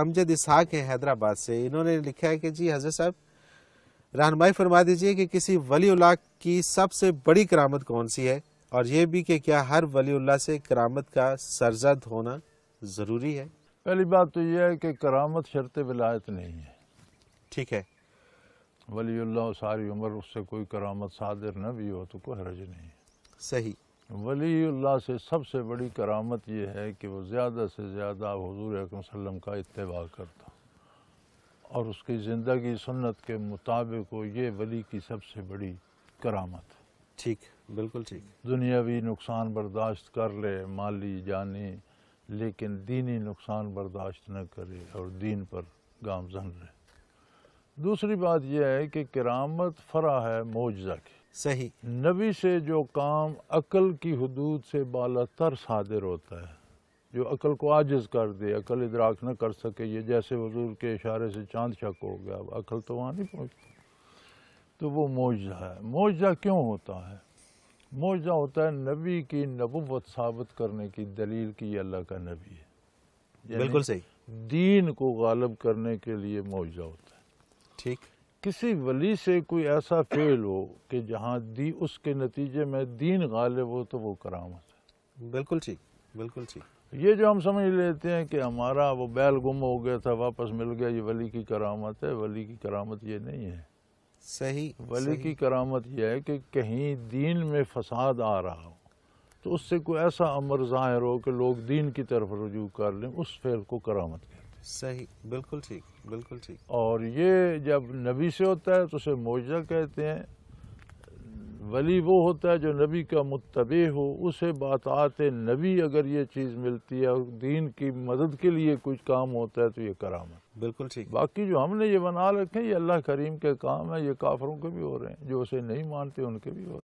अमजद इसहाक है हैदराबाद से इन्होंने लिखा है कि जी हजरत साहब रहनमाई फरमा दीजिए कि किसी वलीउल्ला की सबसे बड़ी करामत कौन सी है और ये भी कि क्या हर वलीउल्ला से करामत का सरजद होना ज़रूरी है पहली बात तो यह है कि करामत शर्त विलायत नहीं है ठीक है वली सारी उम्र उससे कोई करामत सादिर न भी हो तो कोई हरज नहीं है सही वलील्ला से सबसे बड़ी करामत यह है कि वो ज़्यादा से ज़्यादा हजूर अकरम का इतवा करता और उसकी ज़िंदगी सुन्नत के मुताबिक हो ये वली की सबसे बड़ी करामत ठीक बिल्कुल ठीक दुनियावी नुकसान बर्दाश्त कर ले माली जानी लेकिन दीनी नुकसान बर्दाश्त न करे और दीन पर गामजन रहे दूसरी बात यह है कि करामत फरा है मोजा की सही नबी से जो काम अकल की हदूद से बालतर सादिर होता है जो अकल को आजिज़ कर दे अकल इदराक न कर सके ये जैसे हजूर के इशारे से चांद शक हो गया अब अकल तो वहाँ नहीं पहुँचती तो वो मुआजा है मुआजा क्यों होता है मुआजा होता है नबी की नबूत साबित करने की दलील की अल्लाह का नबी है बिल्कुल सही दीन को गालब करने के लिए मुआजा होता है ठीक किसी वली से कोई ऐसा फेल हो कि जहाँ दी उसके नतीजे में दीन गालिब हो तो वो करामत है बिल्कुल ठीक बिल्कुल ठीक ये जो हम समझ लेते हैं कि हमारा वो बैल गुम हो गया था वापस मिल गया ये वली की करामत है वली की करामत ये नहीं है सही वली सही। की करामत यह है कि कहीं दीन में फसाद आ रहा हो तो उससे कोई ऐसा अमर ज़ाहिर हो कि लोग दीन की तरफ रजू कर लें उस फेल को करामत कहें सही बिल्कुल ठीक बिल्कुल ठीक और ये जब नबी से होता है तो उसे मोजा कहते हैं वली वो होता है जो नबी का मुतबे हो उसे बात आते नबी अगर ये चीज़ मिलती है और दीन की मदद के लिए कुछ काम होता है तो ये कराम है बिल्कुल ठीक बाकी जो हमने ये बना रखे हैं ये अल्लाह करीम के काम है ये काफरों के भी हो रहे हैं जो उसे नहीं मानते उनके भी हो रहे हैं